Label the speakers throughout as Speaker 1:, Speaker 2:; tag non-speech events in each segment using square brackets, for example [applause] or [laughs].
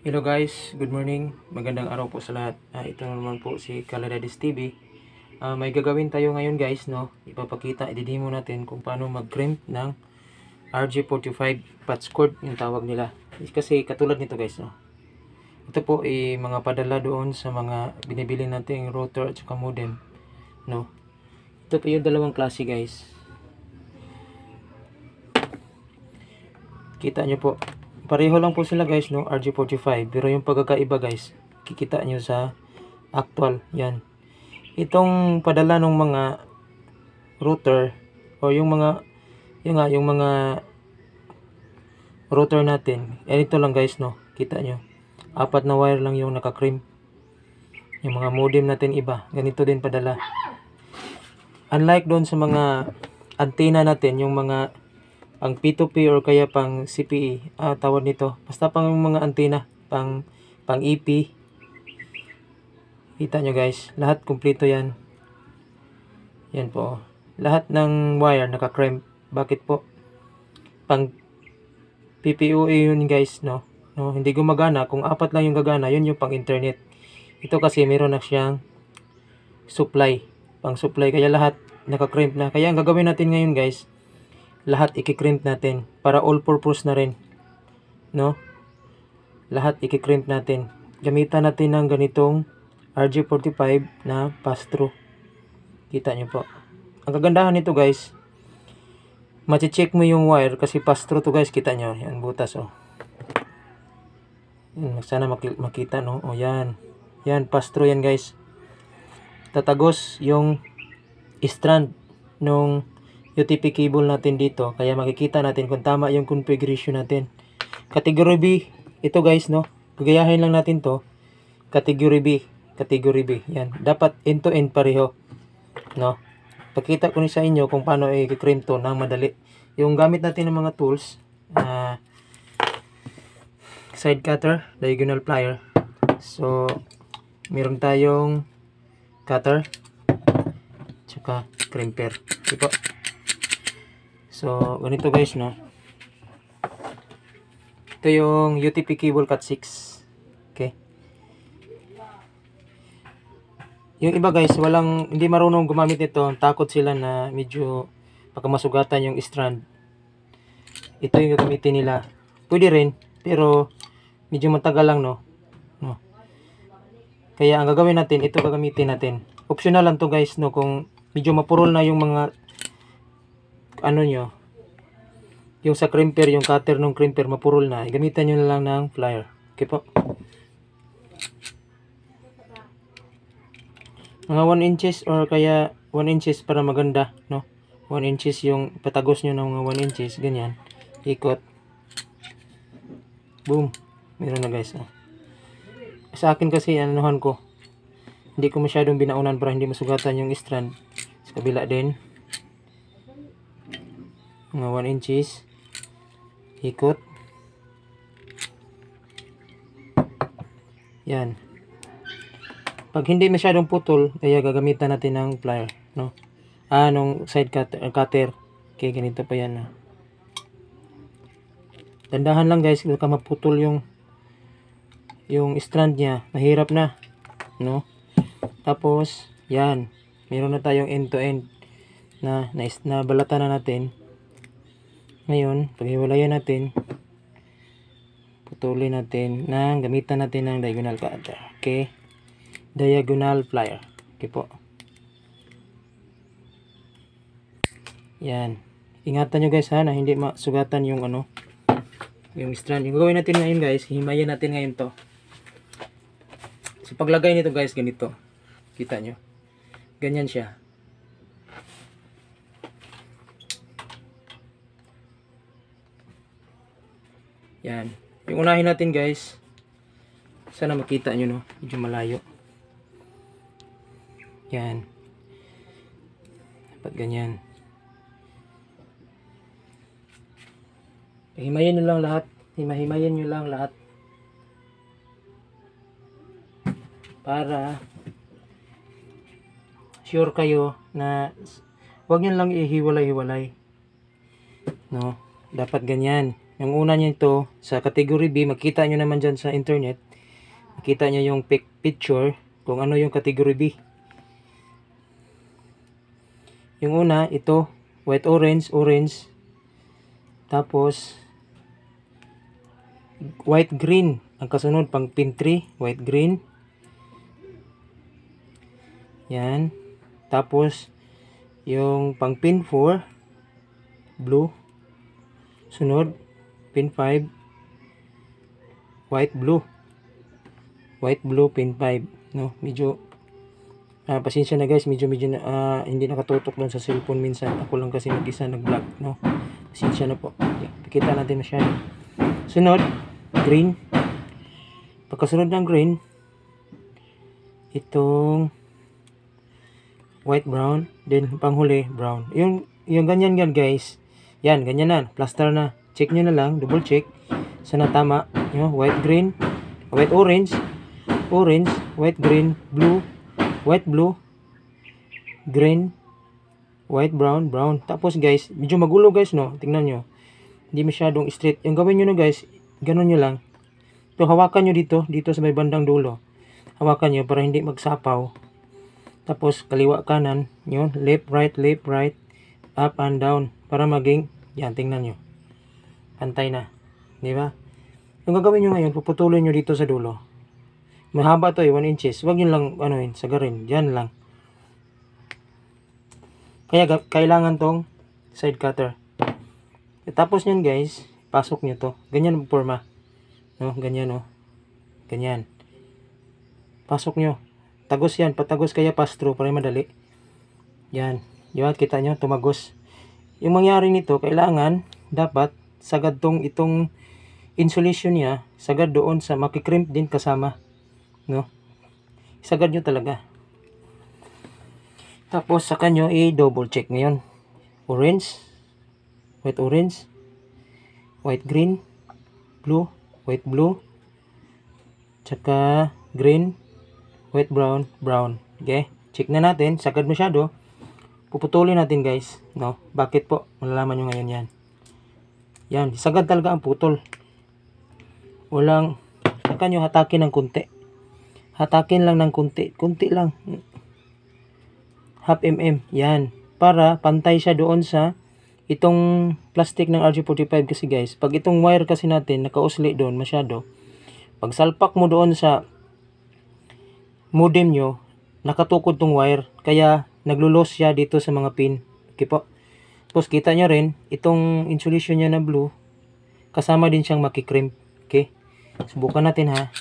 Speaker 1: Hello guys, good morning. Magandang araw po sa lahat. Uh, ito naman po si Caladadis TV. Uh, ah, may gagawin tayo ngayon guys, no? Ipapakita, ididimo natin kung paano mag-crimp ng RG45 patch cord, yung tawag nila. Kasi katulad nito guys, no? Ito po ay eh, mga padala doon sa mga binibili nating router at saka modem, no? Ito po yung dalawang klase guys. Kita nyo po, Pareho lang po sila guys, no? RG45. Pero yung pagkakaiba guys, kikita nyo sa actual. Yan. Itong padala ng mga router o yung mga yung nga, yung mga router natin. Eh, ito lang guys, no? Kita nyo. Apat na wire lang yung nakakrim. Yung mga modem natin iba. Ganito din padala. Unlike doon sa mga antenna natin, yung mga ang P2P or kaya pang CPE uh, ah, tawag nito basta pang mga antena pang pang EP kita nyo guys lahat kumpleto yan yan po lahat ng wire naka crimp bakit po pang PPOA yun guys no no hindi gumagana kung apat lang yung gagana yun yung pang internet ito kasi meron na siyang supply pang supply kaya lahat naka crimp na kaya ang gagawin natin ngayon guys lahat ikikrimp natin para all purpose na rin. No? Lahat ikikrimp natin. Gamitan natin ng ganitong RG45 na pass-through. Kita nyo po. Ang kagandahan nito guys, mache-check mo yung wire kasi pass-through to guys. Kita nyo, yan butas oh. Yan, sana makita no. oh yan. Yan, pass-through yan guys. Tatagos yung strand nung UTP cable natin dito. Kaya makikita natin kung tama yung configuration natin. Category B. Ito guys, no? Gagayahin lang natin to. Category B. Category B. Yan. Dapat end-to-end pareho. No? Pakita ko ni sa inyo kung paano i-crimp to ng madali. Yung gamit natin ng mga tools, uh, side cutter, diagonal plier. So, meron tayong cutter, tsaka crimper. Ito. So, ganito guys, no. Ito yung UTP cable cut 6. Okay. Yung iba guys, walang, hindi marunong gumamit nito. Takot sila na medyo pagkamasugatan yung strand. Ito yung gamitin nila. Pwede rin, pero medyo matagal lang, no. no. Kaya ang gagawin natin, ito gagamitin natin. Optional lang to guys, no, kung medyo mapurol na yung mga ano nyo, yung sa crimper, yung cutter ng crimper, mapurol na. Gamitan nyo na lang ng flyer. Okay po. Mga 1 inches or kaya 1 inches para maganda, no? 1 inches yung patagos nyo ng mga 1 inches. Ganyan. Ikot. Boom. Meron na guys. Ah. Sa akin kasi, anuhan ko. Hindi ko masyadong binaunan para hindi masugatan yung strand. Sa kabila din mga 1 inches ikot yan pag hindi masyadong putol ay gagamitan natin ng plier no ah side cutter, ah, cutter. okay ganito pa yan ah. lang guys baka maputol yung yung strand niya mahirap na no tapos yan meron na tayong end to end na na, na balata na natin ngayon, paghiwalayan natin, putulin natin ng gamitan natin ng diagonal cutter. Okay? Diagonal plier. Okay po. Yan. Ingatan nyo guys ha na hindi masugatan yung ano yung strand. Yung gawin natin ngayon guys, himayin natin ngayon to. So paglagay nito guys, ganito. Kita nyo. Ganyan siya. Yan. Yung unahin natin guys. Sana makita nyo no. Medyo malayo. Yan. Dapat ganyan. Himayin nyo lang lahat. Himahimayin nyo lang lahat. Para sure kayo na wag nyo lang ihiwalay-hiwalay. No? Dapat ganyan. Yung una niya ito, sa category B, makita nyo naman dyan sa internet, makita nyo yung pic picture kung ano yung category B. Yung una, ito, white orange, orange, tapos, white green, ang kasunod pang pin 3, white green, yan, tapos, yung pang pin 4, blue, sunod, pin 5 white blue white blue pin 5 no medyo uh, pasensya na guys medyo medyo uh, hindi nakatutok doon sa cellphone minsan ako lang kasi nagisa nag vlog no pasensya na po pakita natin masyado sunod green pagkasunod ng green itong white brown then panghuli brown yung yung ganyan yan guys yan ganyan na plaster na check nyo na lang, double check sana tama, you white green white orange orange, white green, blue white blue green white brown, brown tapos guys, medyo magulo guys no tingnan nyo, hindi masyadong straight yung gawin nyo na guys, ganun nyo lang ito, hawakan nyo dito, dito sa may bandang dulo hawakan nyo para hindi magsapaw tapos kaliwa kanan yun, left, right, left, right up and down para maging, yan tingnan nyo Antay na. Di ba? Yung gagawin nyo ngayon, puputuloy nyo dito sa dulo. Mahaba to eh, 1 inches. Huwag nyo lang, ano yun, sagarin. Diyan lang. Kaya kailangan tong side cutter. E, tapos nyan guys, pasok nyo to. Ganyan ang forma. No, ganyan oh. Ganyan. Pasok nyo. Tagos yan. Patagos kaya pass through para madali. Yan. Di ba? Kita nyo, tumagos. Yung mangyari nito, kailangan dapat sagad tong itong insulation niya, sagad doon sa makikrimp din kasama. No? Sagad nyo talaga. Tapos, sa kanyo i-double check ngayon. Orange, white orange, white green, blue, white blue, tsaka green, white brown, brown. Okay? Check na natin. Sagad masyado. Puputulin natin guys. No? Bakit po? Malalaman nyo ngayon yan. Yan, sagad talaga ang putol. Walang, saka nyo hatakin ng kunti. Hatakin lang ng kunti. Kunti lang. Half mm. Yan. Para pantay siya doon sa itong plastic ng RG45 kasi guys. Pag itong wire kasi natin nakausli doon masyado. Pag salpak mo doon sa modem nyo, nakatukod tong wire. Kaya naglulos siya dito sa mga pin. Okay po. Tapos kita nyo rin, itong insulation niya na blue, kasama din siyang makikrimp. Okay? Subukan natin ha.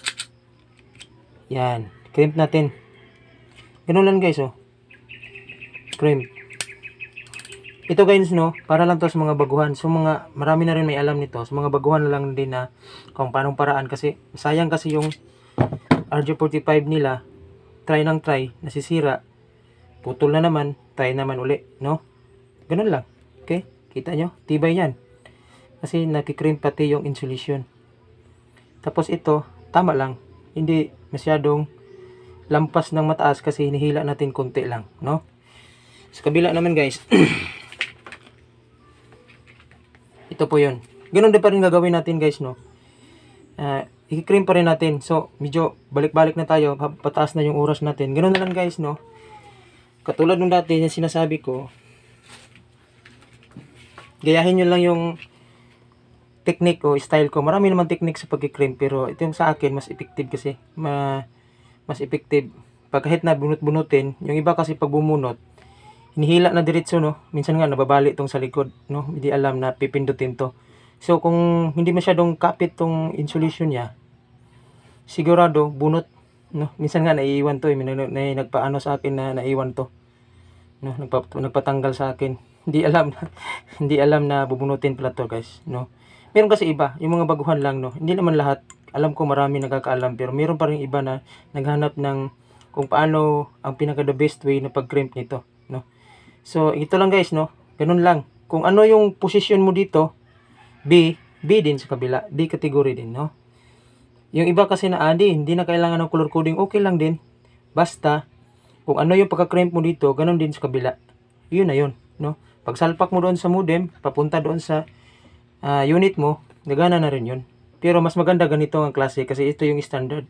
Speaker 1: Yan. Crimp natin. Ganun lang guys oh. Crimp. Ito guys no, para lang to sa mga baguhan. So mga, marami na rin may alam nito. Sa mga baguhan lang din na kung paanong paraan. Kasi sayang kasi yung RJ45 nila, try ng try, nasisira. Putol na naman, try naman uli. No? Ganun lang. Okay? Kita nyo? Tibay yan. Kasi nakikrim pati yung insulation. Tapos ito, tama lang. Hindi masyadong lampas ng mataas kasi hinihila natin konti lang. No? Sa kabila naman guys, [clears throat] ito po yun. Ganun din pa rin gagawin natin guys. No? Uh, i-cream pa rin natin. So, medyo balik-balik na tayo. Pataas na yung oras natin. Ganun na lang guys. No? Katulad nung dati, yung sinasabi ko, gayahin nyo lang yung technique o style ko. Marami naman technique sa pagkikrem pero ito yung sa akin mas effective kasi. Ma, mas effective. Pag kahit na bunot-bunutin, yung iba kasi pag bumunot, hinihila na diretso no. Minsan nga nababali itong sa likod no. Hindi alam na pipindutin to. So kung hindi masyadong kapit tong insulation niya, sigurado bunot no. Minsan nga naiiwan to eh. may nagpaano sa akin na naiwan to. No, nagpa, nagpatanggal sa akin hindi alam na, [laughs] hindi alam na bubunutin pala to guys, no? Meron kasi iba, yung mga baguhan lang, no? Hindi naman lahat, alam ko marami nagkakaalam, pero meron pa rin iba na naghanap ng kung paano ang pinaka the best way na pag-crimp nito, no? So, ito lang guys, no? Ganun lang. Kung ano yung position mo dito, B, B din sa kabila, B category din, no? Yung iba kasi na adi, ah, hindi na kailangan ng color coding, okay lang din. Basta, kung ano yung pagka-crimp mo dito, ganun din sa kabila. Yun na yun, no? pagsalpak mo doon sa modem, papunta doon sa uh, unit mo, gagana na rin yun. Pero mas maganda ganito ang klase kasi ito yung standard.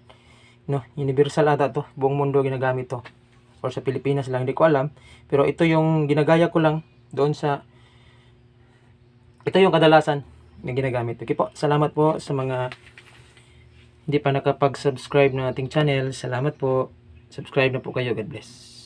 Speaker 1: No, universal ata to, buong mundo ginagamit to. Or sa Pilipinas lang, hindi ko alam. Pero ito yung ginagaya ko lang doon sa ito yung kadalasan na ginagamit. Okay po, salamat po sa mga hindi pa nakapag-subscribe ng ating channel. Salamat po. Subscribe na po kayo. God bless.